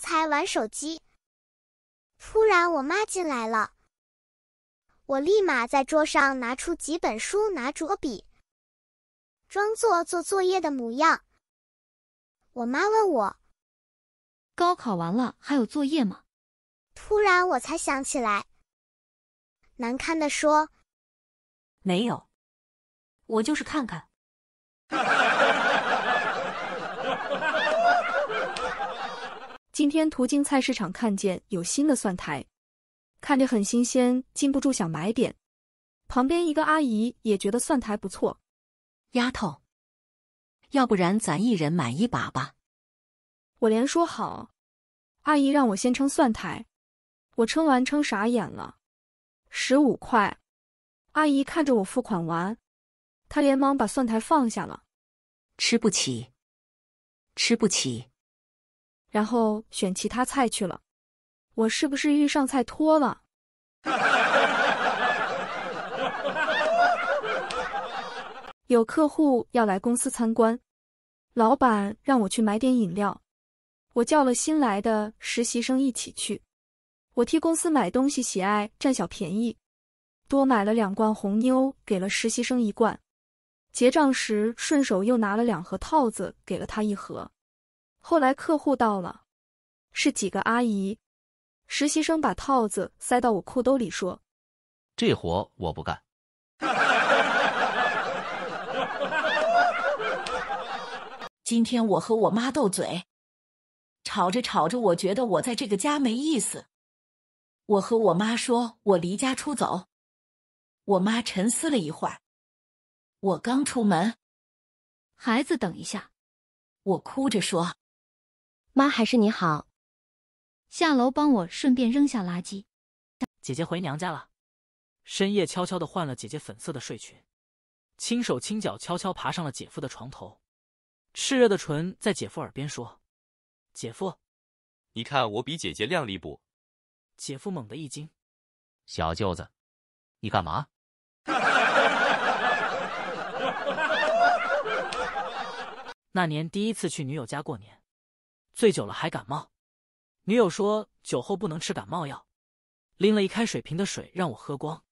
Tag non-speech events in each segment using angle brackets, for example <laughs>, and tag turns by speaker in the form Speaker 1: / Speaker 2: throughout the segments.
Speaker 1: 才玩手机，突然我妈进来了，我立马在桌上拿出几本书，拿着笔，装作做作业的模样。我妈问我：“高考完了还有作业吗？”突然我才想起来，难堪的说：“
Speaker 2: 没有，
Speaker 1: 我就是看看。<laughs> ”
Speaker 2: 今天途经菜市场，看见有新的蒜苔，看着很新鲜，禁不住想买点。旁边一个阿姨也觉得蒜苔不错，丫头，要不然咱一人买一把吧。我连说好。阿姨让我先称蒜苔，我称完称傻眼了，十五块。阿姨看着我付款完，她连忙把蒜苔放下了，
Speaker 3: 吃不起，吃不起。
Speaker 2: 然后选其他菜去了。我是不是遇上菜托了？<laughs> 有客户要来公司参观，老板让我去买点饮料。我叫了新来的实习生一起去。我替公司买东西，喜爱占小便宜，多买了两罐红妞，给了实习生一罐。结账时顺手又拿了两盒套子，给了他一盒。后来客户到了，是几个阿姨。实习生把套子塞到我裤兜里，说：“
Speaker 3: 这活我不干。”
Speaker 2: 今天我和我妈斗嘴，吵着吵着，我觉得我在这个家没意思。我和我妈说我离家出走。
Speaker 3: 我妈沉思了一会，我刚出门，孩子
Speaker 1: 等一下。我哭着说。妈还是你好，下楼帮我顺便扔下垃圾。
Speaker 3: 姐姐回娘家了，深夜悄悄的换了姐姐粉色的睡裙，轻手轻脚悄悄爬上了姐夫的床头，炽热的唇在姐夫耳边说：“姐夫，你看我比姐姐靓丽不？”姐夫猛地一惊：“小舅子，你干嘛？” <laughs> 那年第一次去女友家过年。醉酒了还感冒，女友说酒后不能吃感冒药，拎了一开水瓶的水让我喝光，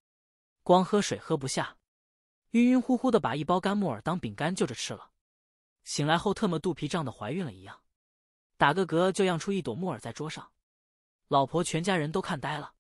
Speaker 3: 光喝水喝不下，晕晕乎乎的把一包干木耳当饼干就着吃了，醒来后特么肚皮胀的怀孕了一样，打个嗝就漾出一朵木耳在桌上，老婆全家人都看呆了。